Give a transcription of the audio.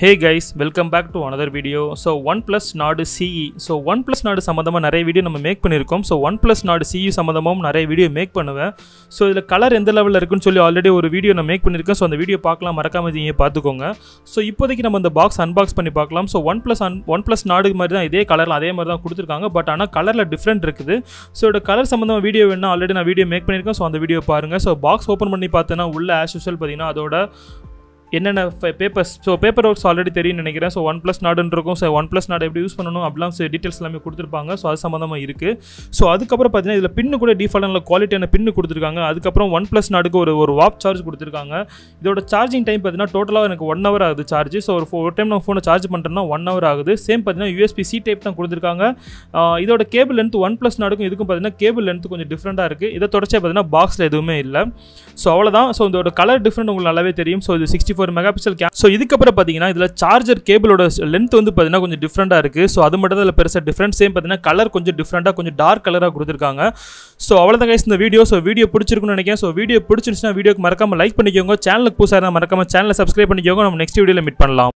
hey guys welcome back to another video so one plus Nord CE so one plus Nord சம்மந்தமாக நிறைய video நம்ம make பண்ணியிருக்கோம் so one plus Nord CE e சம்மந்தமாகவும் நிறைய video make பண்ணுவேன் so இதில் colour எந்த லெவலில் இருக்குன்னு சொல்லி ஆல்ரெடி ஒரு வீடியோ நான் மேக் பண்ணியிருக்கேன் ஸோ அந்த வீடியோ பார்க்கலாம் மறக்காம நீங்கள் பார்த்துக்கோங்க ஸோ இப்போதைக்கு நம்ம அந்த பாக்ஸ் அன்பாக்ஸ் பண்ணி பார்க்கலாம் so one plus an one plus Nord மாதிரி தான் இதே கலரில் அதே மாதிரி தான் கொடுத்துருக்காங்க பட் ஆனால் கலரில் டிஃப்ரெண்ட் இருக்குது ஸோ இதோட கலர் சம்மந்தமாக வீடியோ வேணால் ஆல்ரெடி நான் வீடியோ மேக் பண்ணியிருக்கேன் ஸோ அந்த வீடியோ பாருங்கள் ஸோ பாக்ஸ் ஓப்பன் பண்ணி பார்த்தேன்னா உள்ள ஆஸ் யூஸ்வல் பார்த்தீங்கன்னா அதோட என்னென்ன papers so paper works already தெரியும் நினைக்கிறேன் ஸோ ஒன் ப்ளஸ் நாடுன்னு இருக்கும் ஸோ ஒன் ப்ளஸ் நாடு எப்படி யூஸ் பண்ணணும் அப்படிலாம் டீட்டெயில்ஸ் எல்லாமே கொடுத்துருப்பாங்க ஸோ அது சம்மந்தமாக இருக்குது ஸோ அதுக்கப்புறம் பார்த்தீங்கன்னா இதில் பின்னு கூட டிஃபால்ட்டில் குவாலிட்டியான பின்னு கொடுத்துருக்காங்க அதுக்கப்புறம் ஒன் ப்ளஸ் நாடுக்கு ஒரு ஒரு வாப் சார்ஜ் கொடுத்துருக்காங்க இதோட சார்ஜிங் டைம் பார்த்தீங்கன்னா டோட்டலாக எனக்கு ஒன் ஹவர் ஆகுது சார்ஜ் ஸோ ஒரு ஒரு டைம் நான் ஃபோனை சார்ஜ் பண்ணுறேன்னா ஒன் ஹவர் ஆகுது சேம் பார்த்தீங்கன்னா யூஎஸ்பி சி டைப் தான் கொடுத்துருக்காங்க இதோட கேபிள் லென்த் ஒன் ப்ளஸ் நாடுக்கும் இதுக்கும் பார்த்தீங்கன்னா கேபிள் லென்த் கொஞ்சம் டிஃப்ரெண்டாக இருக்குது இதை தொடர்ச்சியாக பார்த்தீங்கன்னா பாக்ஸில் எதுவுமே இல்லை ஸோ அவ்வளோதான் ஸோ இதோட கலர் டிஃப்ரெண்ட் உங்களுக்கு நல்லாவே தெரியும் ஸோ இது sixty four megapixel okay so இதுக்கப்புறம் பார்த்தீங்கன்னா இதில் சார்ஜர் கேபிளோட லென்த் வந்து பார்த்தீங்கன்னா கொஞ்சம் டிஃப்ரெண்டாக இருக்குது ஸோ அது மட்டும் தான் பெருசாக டிஃப்ரெண்ட் சேம் பார்த்தீங்கன்னா கலர் கொஞ்சம் டிஃப்ரெண்டாக கொஞ்சம் டார்க் கலராக கொடுத்துருக்காங்க ஸோ அவ்வளோதான் கைஸ் இந்த வீடியோ ஸோ வீடியோ பிடிச்சிருக்குன்னு நினைக்கிறேன் ஸோ வீடியோ பிடிச்சிருச்சுன்னா வீடியோக்கு மறக்காமல் லைக் பண்ணிக்கோங்க சேனலுக்கு புதுசாக மறக்காமல் சேனலை சப்ஸ்கிரைப் பண்ணிக்கோங்க நம்ம நெக்ஸ்ட் வீடியோவில் மீட் பண்ணலாம்